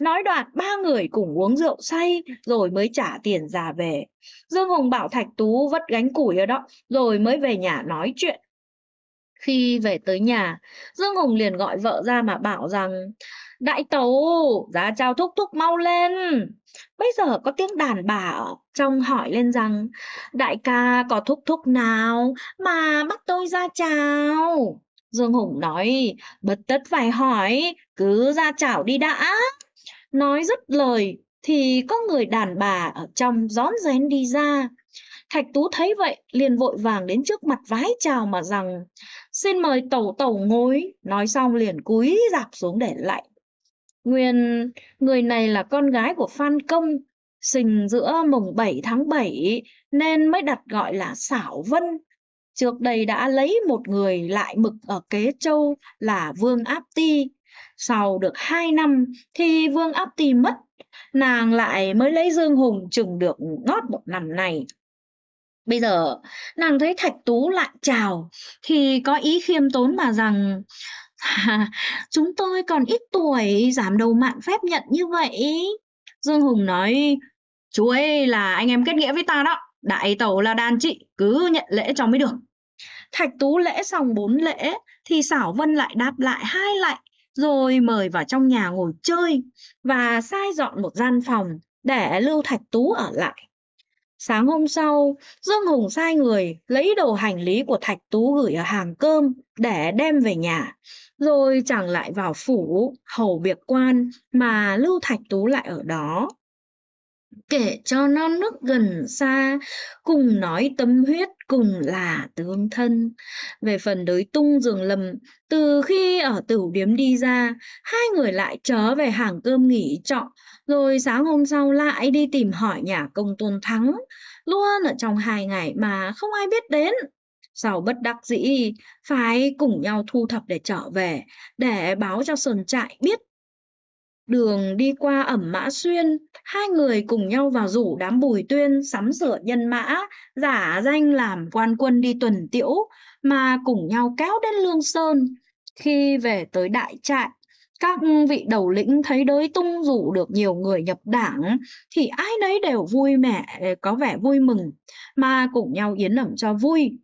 nói đoạn ba người cùng uống rượu say rồi mới trả tiền già về. Dương Hùng bảo Thạch Tú vất gánh củi ở đó rồi mới về nhà nói chuyện. Khi về tới nhà, Dương Hùng liền gọi vợ ra mà bảo rằng Đại tàu, giá trao thúc thúc mau lên. Bây giờ có tiếng đàn bà ở trong hỏi lên rằng Đại ca có thúc thúc nào mà bắt tôi ra chào? Dương Hùng nói, bật tất phải hỏi, cứ ra chào đi đã nói dứt lời thì có người đàn bà ở trong rón rén đi ra thạch tú thấy vậy liền vội vàng đến trước mặt vái chào mà rằng xin mời tẩu tẩu ngồi nói xong liền cúi dạp xuống để lại nguyên người này là con gái của phan công sinh giữa mùng 7 tháng 7 nên mới đặt gọi là xảo vân trước đây đã lấy một người lại mực ở kế châu là vương áp ti sau được hai năm thì Vương Áp Tì mất, nàng lại mới lấy Dương Hùng chừng được ngót một năm này. Bây giờ nàng thấy Thạch Tú lại chào thì có ý khiêm tốn mà rằng chúng tôi còn ít tuổi giảm đầu mạng phép nhận như vậy. Dương Hùng nói chú ấy là anh em kết nghĩa với ta đó, đại tẩu là đàn chị cứ nhận lễ cho mới được. Thạch Tú lễ xong bốn lễ thì Sảo Vân lại đáp lại hai lạy rồi mời vào trong nhà ngồi chơi và sai dọn một gian phòng để Lưu Thạch Tú ở lại. Sáng hôm sau, Dương Hùng sai người lấy đồ hành lý của Thạch Tú gửi ở hàng cơm để đem về nhà, rồi chẳng lại vào phủ hầu biệt quan mà Lưu Thạch Tú lại ở đó kể cho non nước gần xa cùng nói tâm huyết cùng là tương thân về phần đới tung giường lầm từ khi ở tửu điếm đi ra hai người lại trở về hàng cơm nghỉ trọ rồi sáng hôm sau lại đi tìm hỏi nhà công tôn thắng luôn ở trong hai ngày mà không ai biết đến sau bất đắc dĩ phải cùng nhau thu thập để trở về để báo cho sơn trại biết Đường đi qua ẩm mã xuyên, hai người cùng nhau vào rủ đám bùi tuyên sắm sửa nhân mã, giả danh làm quan quân đi tuần tiễu, mà cùng nhau kéo đến Lương Sơn. Khi về tới đại trại, các vị đầu lĩnh thấy đới tung rủ được nhiều người nhập đảng thì ai nấy đều vui mẹ có vẻ vui mừng mà cùng nhau yến ẩm cho vui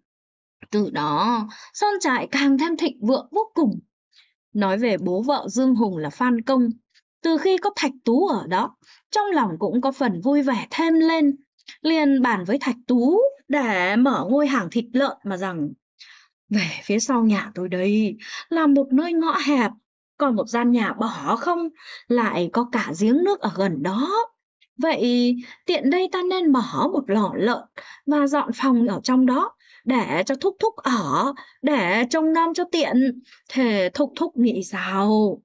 từ đó sơn trại càng thêm thịnh vượng vô cùng nói về bố vợ dương hùng là phan công từ khi có thạch tú ở đó trong lòng cũng có phần vui vẻ thêm lên liền bàn với thạch tú để mở ngôi hàng thịt lợn mà rằng về phía sau nhà tôi đây là một nơi ngõ hẹp còn một gian nhà bỏ không lại có cả giếng nước ở gần đó vậy tiện đây ta nên bỏ một lò lợn và dọn phòng ở trong đó để cho thúc thúc ở để trông nom cho tiện thề thúc thúc nghĩ sao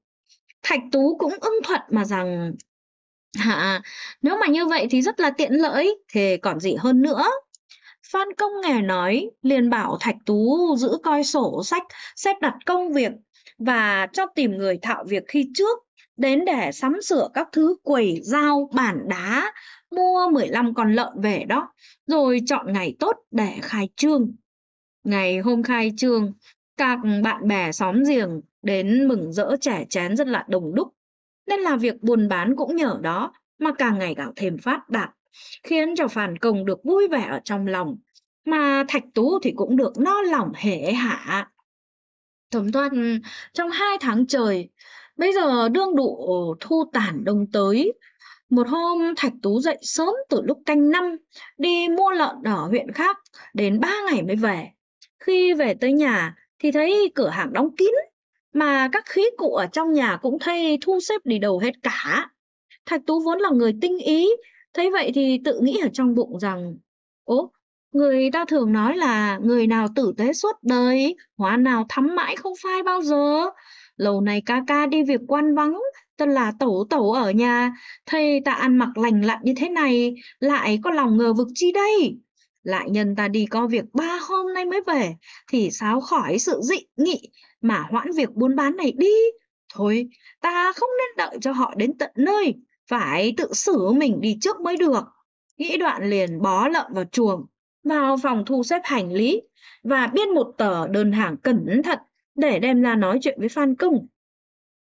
Thạch Tú cũng ưng thuận mà rằng hả? nếu mà như vậy thì rất là tiện lợi, thì còn gì hơn nữa. Phan Công nghe nói, liền bảo Thạch Tú giữ coi sổ sách, xếp đặt công việc và cho tìm người thạo việc khi trước đến để sắm sửa các thứ quầy dao bản đá mua 15 con lợn về đó rồi chọn ngày tốt để khai trương ngày hôm khai trương các bạn bè xóm giềng đến mừng rỡ trẻ chén rất là đồng đúc. Nên là việc buôn bán cũng nhờ đó mà càng ngày càng thêm phát đạt, khiến cho Phản Công được vui vẻ ở trong lòng, mà Thạch Tú thì cũng được no lòng hể hạ. Thấm thoát trong hai tháng trời, bây giờ đương đủ thu tản đông tới, một hôm Thạch Tú dậy sớm từ lúc canh năm, đi mua lợn ở huyện khác, đến ba ngày mới về. Khi về tới nhà thì thấy cửa hàng đóng kín, mà các khí cụ ở trong nhà cũng thay thu xếp đi đầu hết cả. Thạch Tú vốn là người tinh ý, thấy vậy thì tự nghĩ ở trong bụng rằng, ố, người ta thường nói là người nào tử tế suốt đời, hóa nào thắm mãi không phai bao giờ. Lâu này ca ca đi việc quan vắng, tên là tẩu tẩu ở nhà, thầy ta ăn mặc lành lặn như thế này, lại có lòng ngờ vực chi đây? lại nhân ta đi có việc ba hôm nay mới về thì sao khỏi sự dị nghị mà hoãn việc buôn bán này đi thôi ta không nên đợi cho họ đến tận nơi phải tự xử mình đi trước mới được nghĩ đoạn liền bó lợn vào chuồng vào phòng thu xếp hành lý và biên một tờ đơn hàng cẩn thận để đem ra nói chuyện với phan công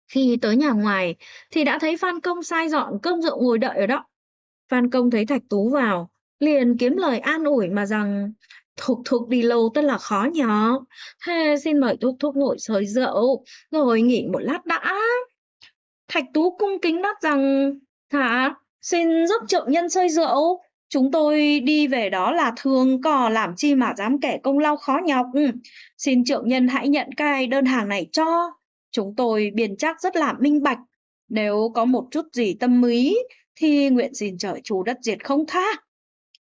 khi tới nhà ngoài thì đã thấy phan công sai dọn cơm rượu ngồi đợi ở đó phan công thấy thạch tú vào Liền kiếm lời an ủi mà rằng Thục thục đi lâu tức là khó nhọc. Thế xin mời thúc thúc ngồi sới rượu, rồi nghỉ một lát đã. Thạch Tú cung kính đáp rằng, hả, xin giúp trợ nhân sơi rượu. Chúng tôi đi về đó là thương cò làm chi mà dám kẻ công lao khó nhọc. Xin trợ nhân hãy nhận cai đơn hàng này cho. Chúng tôi biên chắc rất là minh bạch. Nếu có một chút gì tâm ý, thì nguyện xin trời chú đất diệt không tha.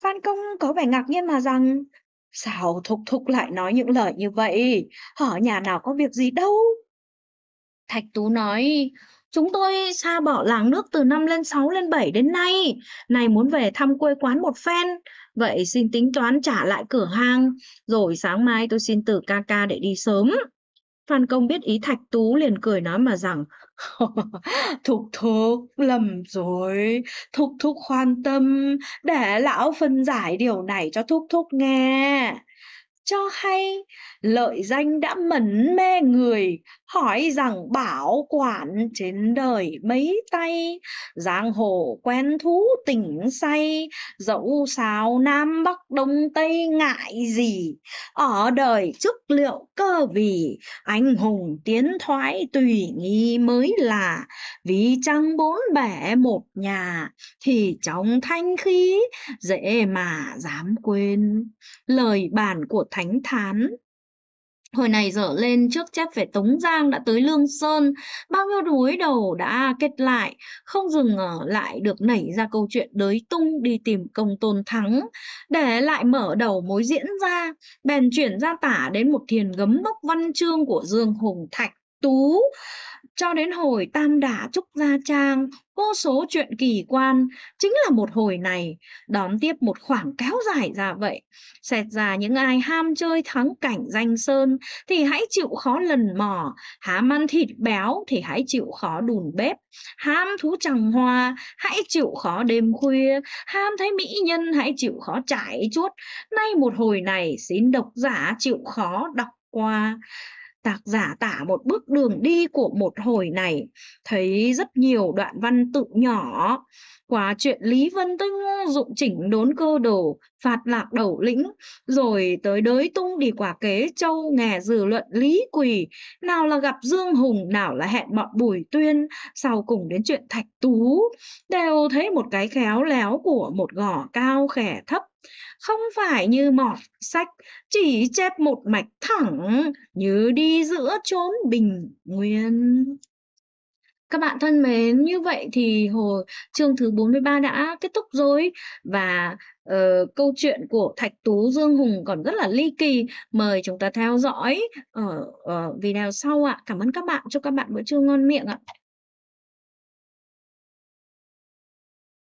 Phan Công có vẻ ngạc nhiên mà rằng, sao Thục Thục lại nói những lời như vậy, ở nhà nào có việc gì đâu. Thạch Tú nói, chúng tôi xa bỏ làng nước từ năm lên 6 lên 7 đến nay, này muốn về thăm quê quán một phen, vậy xin tính toán trả lại cửa hàng, rồi sáng mai tôi xin từ ca ca để đi sớm. Phan Công biết ý Thạch Tú liền cười nói mà rằng Thục thục lầm rồi, thục thục khoan tâm, để lão phân giải điều này cho thúc thúc nghe cho hay lợi danh đã mẩn mê người hỏi rằng bảo quản trên đời mấy tay giang hồ quen thú tỉnh say dẫu sao nam bắc đông tây ngại gì ở đời chức liệu cơ vì anh hùng tiến thoái tùy nghi mới là vì chăng bốn bể một nhà thì trong thanh khí dễ mà dám quên lời bàn của thánh thán hồi này dở lên trước chép về Tống Giang đã tới Lương Sơn, bao nhiêu đối đầu đã kết lại, không dừng lại được nảy ra câu chuyện đới tung đi tìm công tôn thắng, để lại mở đầu mối diễn ra, bèn chuyển ra tả đến một thiền gấm bốc văn chương của Dương Hùng Thạch Tú cho đến hồi Tam Đả Trúc Gia Trang, vô số chuyện kỳ quan, chính là một hồi này, đón tiếp một khoảng kéo dài ra vậy. Xẹt ra những ai ham chơi thắng cảnh danh sơn thì hãy chịu khó lần mò, hám ăn thịt béo thì hãy chịu khó đùn bếp, ham thú trằng hoa, hãy chịu khó đêm khuya, ham thấy mỹ nhân hãy chịu khó trải chuốt. Nay một hồi này xin độc giả chịu khó đọc qua Tác giả tả một bước đường đi của một hồi này, thấy rất nhiều đoạn văn tự nhỏ, quá chuyện Lý Vân Tư dụng chỉnh đốn cơ đồ, phạt lạc đầu lĩnh, rồi tới đới tung đi quả kế châu nghè dư luận Lý Quỳ, nào là gặp Dương Hùng, nào là hẹn bọn Bùi Tuyên, sau cùng đến chuyện Thạch Tú, đều thấy một cái khéo léo của một gò cao khẻ thấp không phải như mọt sách chỉ chép một mạch thẳng như đi giữa chốn bình nguyên các bạn thân mến, như vậy thì hồi chương thứ 43 đã kết thúc rồi và uh, câu chuyện của Thạch Tú Dương Hùng còn rất là ly kỳ. Mời chúng ta theo dõi ở, ở video sau ạ. Cảm ơn các bạn, chúc các bạn bữa trưa ngon miệng ạ.